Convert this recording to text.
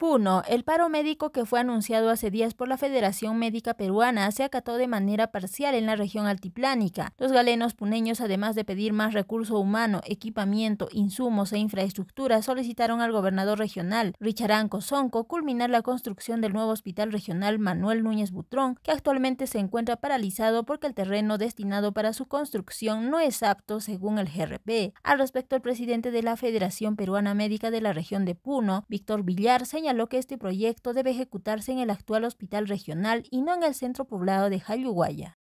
Puno, el paro médico que fue anunciado hace días por la Federación Médica Peruana se acató de manera parcial en la región altiplánica. Los galenos puneños, además de pedir más recurso humano, equipamiento, insumos e infraestructura, solicitaron al gobernador regional, Richard Anco Sonco, culminar la construcción del nuevo hospital regional Manuel Núñez Butrón, que actualmente se encuentra paralizado porque el terreno destinado para su construcción no es apto según el GRP. Al respecto, el presidente de la Federación Peruana Médica de la región de Puno, Víctor Villar, señaló lo que este proyecto debe ejecutarse en el actual hospital regional y no en el centro poblado de Jayuguaya.